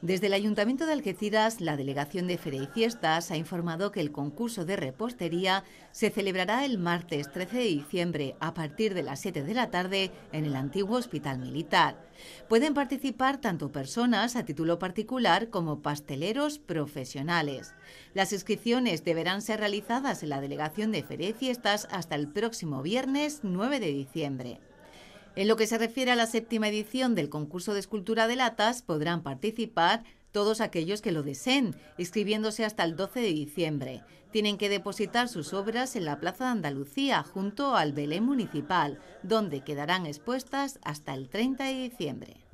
Desde el Ayuntamiento de Algeciras, la Delegación de Feria y Fiestas ha informado que el concurso de repostería se celebrará el martes 13 de diciembre a partir de las 7 de la tarde en el antiguo Hospital Militar. Pueden participar tanto personas a título particular como pasteleros profesionales. Las inscripciones deberán ser realizadas en la Delegación de Feria y Fiestas hasta el próximo viernes 9 de diciembre. En lo que se refiere a la séptima edición del concurso de escultura de latas, podrán participar todos aquellos que lo deseen, inscribiéndose hasta el 12 de diciembre. Tienen que depositar sus obras en la Plaza de Andalucía, junto al Belén Municipal, donde quedarán expuestas hasta el 30 de diciembre.